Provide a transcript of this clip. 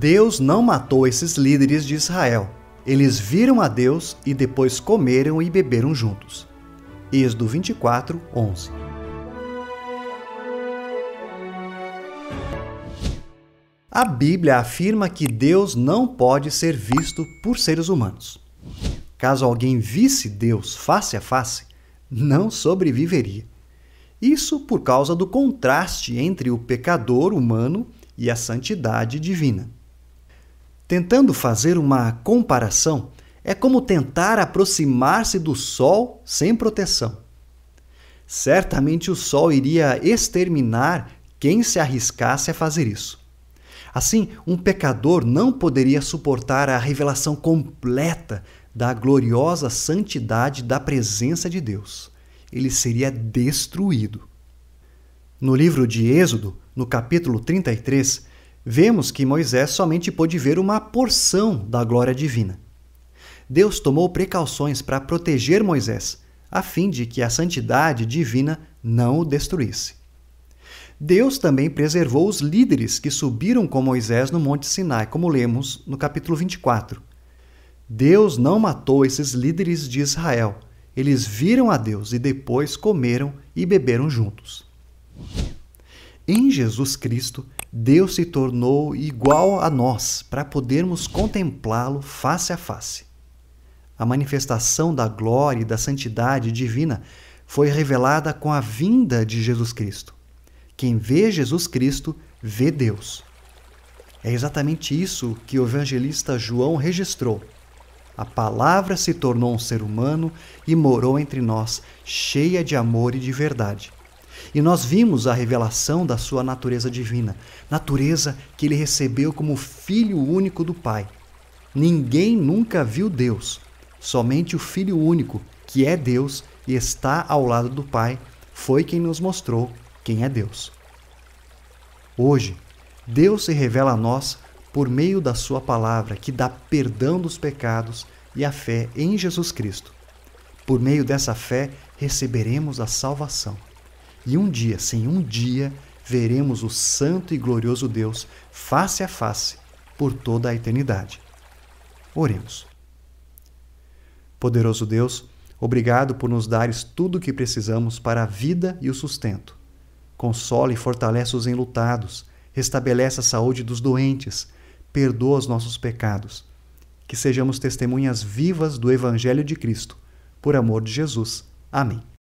Deus não matou esses líderes de Israel. Eles viram a Deus e depois comeram e beberam juntos. Êxodo 24, 11. A Bíblia afirma que Deus não pode ser visto por seres humanos. Caso alguém visse Deus face a face, não sobreviveria. Isso por causa do contraste entre o pecador humano e a santidade divina. Tentando fazer uma comparação, é como tentar aproximar-se do Sol sem proteção. Certamente o Sol iria exterminar quem se arriscasse a fazer isso. Assim, um pecador não poderia suportar a revelação completa da gloriosa santidade da presença de Deus. Ele seria destruído. No livro de Êxodo, no capítulo 33, Vemos que Moisés somente pôde ver uma porção da glória divina. Deus tomou precauções para proteger Moisés, a fim de que a santidade divina não o destruísse. Deus também preservou os líderes que subiram com Moisés no Monte Sinai, como lemos no capítulo 24. Deus não matou esses líderes de Israel. Eles viram a Deus e depois comeram e beberam juntos. Em Jesus Cristo, Deus se tornou igual a nós para podermos contemplá-lo face a face. A manifestação da glória e da santidade divina foi revelada com a vinda de Jesus Cristo. Quem vê Jesus Cristo, vê Deus. É exatamente isso que o evangelista João registrou. A palavra se tornou um ser humano e morou entre nós, cheia de amor e de verdade. E nós vimos a revelação da sua natureza divina, natureza que ele recebeu como filho único do Pai. Ninguém nunca viu Deus, somente o Filho único, que é Deus e está ao lado do Pai, foi quem nos mostrou quem é Deus. Hoje, Deus se revela a nós por meio da Sua palavra, que dá perdão dos pecados e a fé em Jesus Cristo. Por meio dessa fé, receberemos a salvação. E um dia, sim, um dia, veremos o santo e glorioso Deus face a face por toda a eternidade. Oremos. Poderoso Deus, obrigado por nos dares tudo o que precisamos para a vida e o sustento. Consola e fortalece os enlutados, restabelece a saúde dos doentes, perdoa os nossos pecados. Que sejamos testemunhas vivas do Evangelho de Cristo. Por amor de Jesus. Amém.